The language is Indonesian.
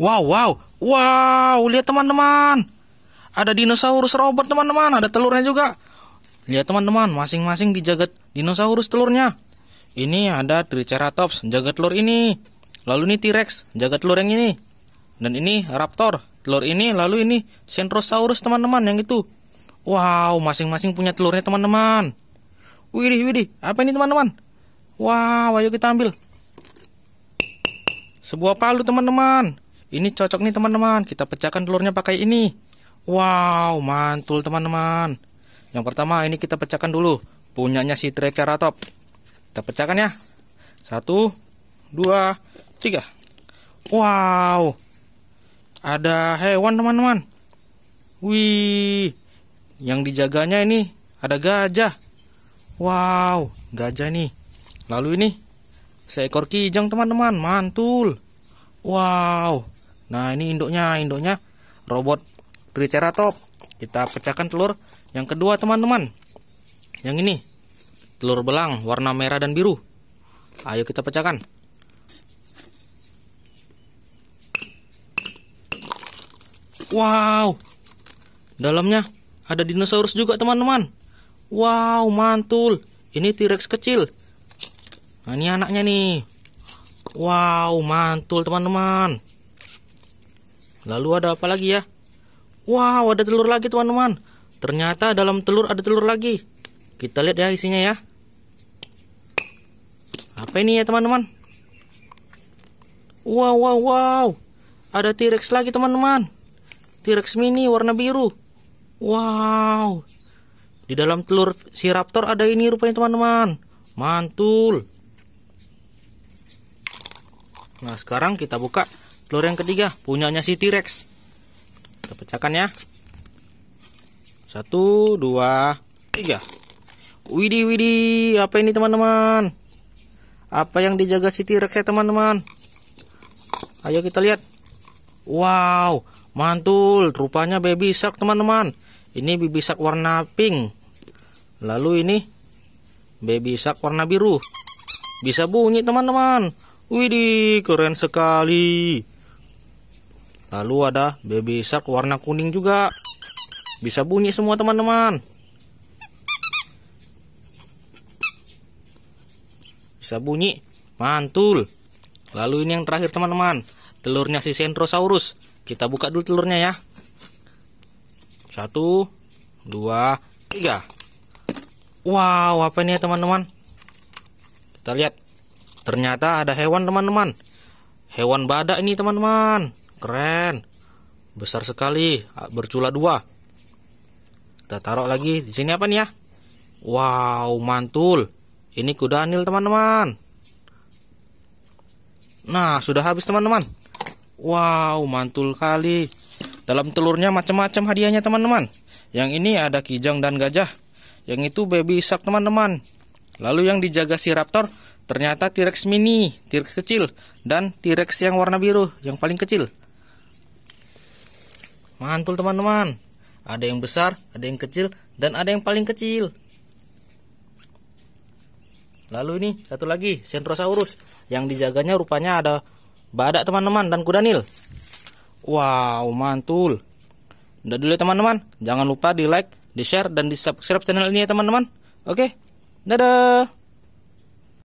Wow, wow, wow, lihat teman-teman. Ada dinosaurus robot teman-teman, ada telurnya juga. Lihat teman-teman, masing-masing dijaga dinosaurus telurnya. Ini ada Triceratops, jaga telur ini. Lalu ini T-Rex, jaga telur yang ini. Dan ini Raptor, telur ini. Lalu ini Centrosaurus teman-teman, yang itu. Wow, masing-masing punya telurnya teman-teman. Widih, widih, apa ini teman-teman? Wow, ayo kita ambil. Sebuah palu teman-teman. Ini cocok nih teman-teman, kita pecahkan telurnya pakai ini. Wow, mantul teman-teman. Yang pertama ini kita pecahkan dulu, punyanya si Triceratop. Kita pecahkan ya. Satu, dua, tiga. Wow, ada hewan teman-teman. Wih, yang dijaganya ini ada gajah. Wow, gajah nih. Lalu ini seekor kijang teman-teman, mantul. Wow, Nah ini induknya, induknya robot Triceratop. Kita pecahkan telur. Yang kedua teman-teman, yang ini telur belang warna merah dan biru. Ayo kita pecahkan. Wow, dalamnya ada dinosaurus juga teman-teman. Wow, mantul. Ini T-Rex kecil. Nah, ini anaknya nih. Wow, mantul teman-teman. Lalu ada apa lagi ya? Wow, ada telur lagi teman-teman. Ternyata dalam telur ada telur lagi. Kita lihat ya isinya ya. Apa ini ya teman-teman? Wow, wow, wow. Ada T-Rex lagi teman-teman. T-Rex mini warna biru. Wow. Di dalam telur si Raptor ada ini rupanya teman-teman. Mantul. Nah, sekarang kita buka telur yang ketiga punyanya si T-Rex kita pecahkan ya satu dua tiga Widi Widi apa ini teman-teman apa yang dijaga si T-Rex ya teman-teman ayo kita lihat wow mantul rupanya baby shark teman-teman ini baby shark warna pink lalu ini baby shark warna biru bisa bunyi teman-teman Widih, keren sekali. Lalu ada baby shark warna kuning juga. Bisa bunyi semua teman-teman. Bisa bunyi. Mantul. Lalu ini yang terakhir teman-teman. Telurnya si Centrosaurus. Kita buka dulu telurnya ya. Satu, dua, tiga. Wow, apa ini ya teman-teman? Kita lihat. Ternyata ada hewan teman-teman. Hewan badak ini teman-teman. Keren. Besar sekali, bercula dua. Kita taruh lagi. Di sini apa nih ya? Wow, mantul. Ini kuda anil, teman-teman. Nah, sudah habis, teman-teman. Wow, mantul kali. Dalam telurnya macam-macam hadiahnya, teman-teman. Yang ini ada kijang dan gajah. Yang itu baby shark, teman-teman. Lalu yang dijaga si raptor ternyata T-Rex mini, T-Rex kecil, dan T-Rex yang warna biru, yang paling kecil. Mantul teman-teman. Ada yang besar, ada yang kecil, dan ada yang paling kecil. Lalu ini satu lagi, Centrosaurus. Yang dijaganya rupanya ada badak teman-teman dan kuda nil. Wow, mantul. Udah dulu ya teman-teman. Jangan lupa di like, di share, dan di subscribe channel ini ya teman-teman. Oke, dadah.